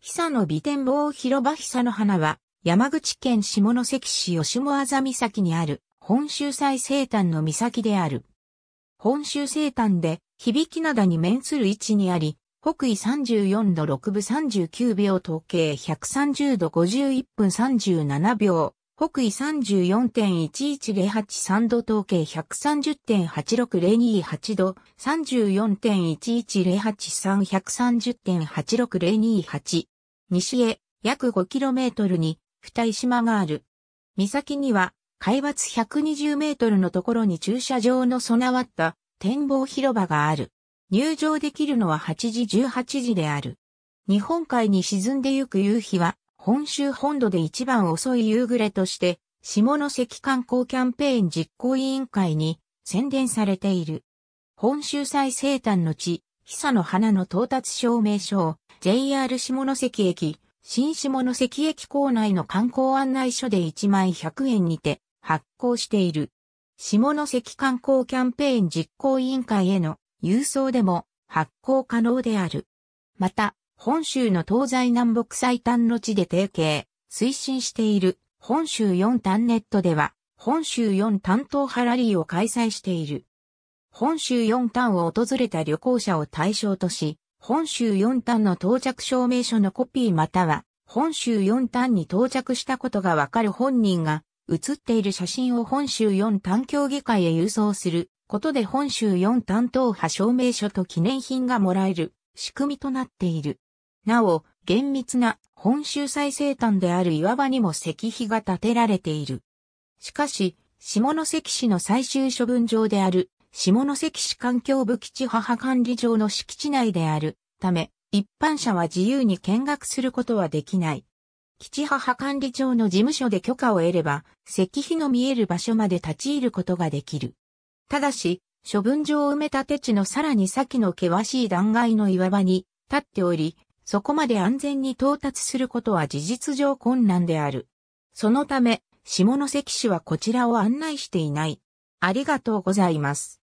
久野美展望広場久野花は、山口県下関市吉母麻岬にある、本州最西端の岬である。本州西端で、響き灘に面する位置にあり、北緯34度6分39秒時計130度51分37秒、北緯34.11083度統計130.86028度34.1108330.86028西へ約 5km に二井島がある。岬には海抜 120m のところに駐車場の備わった展望広場がある。入場できるのは8時18時である。日本海に沈んでゆく夕日は本州本土で一番遅い夕暮れとして下関観光キャンペーン実行委員会に宣伝されている。本州最西端の地、久の花の到達証明書を JR 下関駅、新下関駅構内の観光案内所で1枚100円にて発行している。下関観光キャンペーン実行委員会への郵送でも発行可能である。また、本州の東西南北最短の地で提携、推進している本州4端ネットでは、本州4担当ハラリーを開催している。本州4端を訪れた旅行者を対象とし、本州4端の到着証明書のコピーまたは、本州4端に到着したことがわかる本人が、写っている写真を本州4端協議会へ郵送することで本州4端等派証明書と記念品がもらえる仕組みとなっている。なお、厳密な本州最西端である岩場にも石碑が建てられている。しかし、下関市の最終処分場である下関市環境部基地母管理場の敷地内であるため、一般者は自由に見学することはできない。基地母管理場の事務所で許可を得れば、石碑の見える場所まで立ち入ることができる。ただし、処分場を埋め立て地のさらに先の険しい断崖の岩場に立っており、そこまで安全に到達することは事実上困難である。そのため、下関市はこちらを案内していない。ありがとうございます。